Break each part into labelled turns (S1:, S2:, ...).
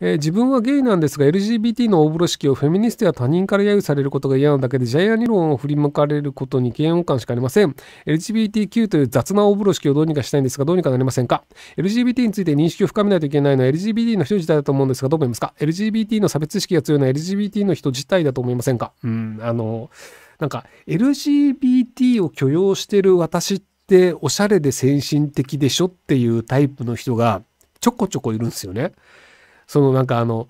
S1: えー、自分はゲイなんですが LGBT の大風呂敷をフェミニストや他人から揶揄されることが嫌なだけでジャイアン理論を振り向かれることに嫌悪感しかありません LGBTQ という雑な大風呂敷をどうにかしたいんですがどうにかなりませんか LGBT について認識を深めないといけないのは LGBT の人自体だと思うんですがどう思いますか LGBT の差別意識が強いのは LGBT の人自体だと思いませんかうんあのなんか LGBT を許容してる私っておしゃれで先進的でしょっていうタイプの人がちょこちょこいるんですよね。そのなんかあの、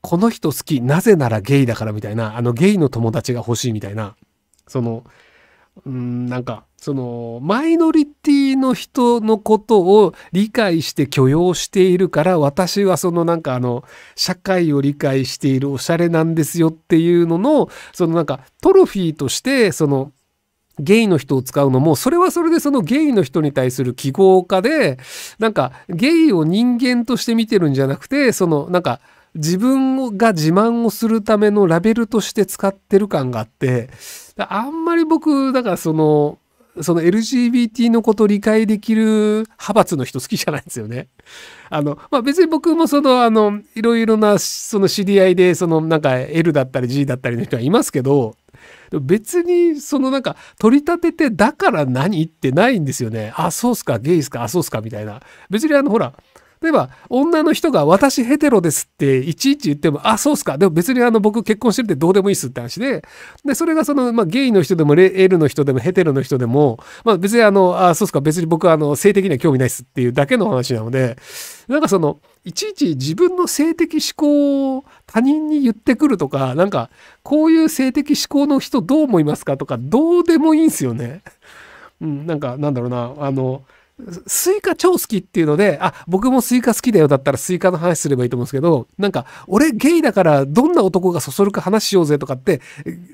S1: この人好き、なぜならゲイだからみたいな、あのゲイの友達が欲しいみたいな、その、うん、なんか、その、マイノリティの人のことを理解して許容しているから、私はそのなんかあの、社会を理解しているおしゃれなんですよっていうのの、そのなんか、トロフィーとして、その、ゲイの人を使うのも、それはそれでそのゲイの人に対する記号化で、なんかゲイを人間として見てるんじゃなくて、そのなんか自分が自慢をするためのラベルとして使ってる感があって、あんまり僕、だからその、その LGBT のこと理解できる派閥の人好きじゃないんですよね。あの、まあ、別に僕もその、あの、いろいろな、その知り合いで、そのなんか L だったり G だったりの人はいますけど、で別に、そのなんか、取り立てて、だから何ってないんですよね。あ、そうっすか、ゲイっすか、あ、そうっすか、みたいな。別にあの、ほら、例えば、女の人が私ヘテロですっていちいち言っても、あ、そうっすか。でも別にあの僕結婚してるってどうでもいいっすって話で、で、それがその、まあゲイの人でもー L の人でもヘテロの人でも、まあ別にあの、あ、そうっすか。別に僕はあの、性的には興味ないっすっていうだけの話なので、なんかその、いちいち自分の性的思考を他人に言ってくるとか、なんか、こういう性的思考の人どう思いますかとか、どうでもいいんすよね。うん、なんかなんだろうな、あの、スイカ超好きっていうので、あ、僕もスイカ好きだよだったらスイカの話すればいいと思うんですけど、なんか、俺ゲイだからどんな男がそそるか話しようぜとかって、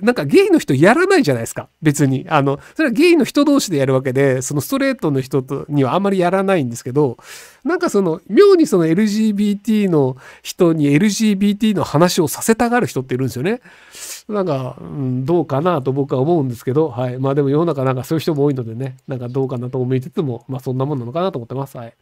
S1: なんかゲイの人やらないじゃないですか。別に。あの、それはゲイの人同士でやるわけで、そのストレートの人とにはあんまりやらないんですけど、なんかその、妙にその LGBT の人に LGBT の話をさせたがる人っているんですよね。なんか、うん、どうかなと僕は思うんですけど、はい。まあでも世の中なんかそういう人も多いのでね、なんかどうかなと思いつつも、まあそんなもんなのかなと思ってます。はい。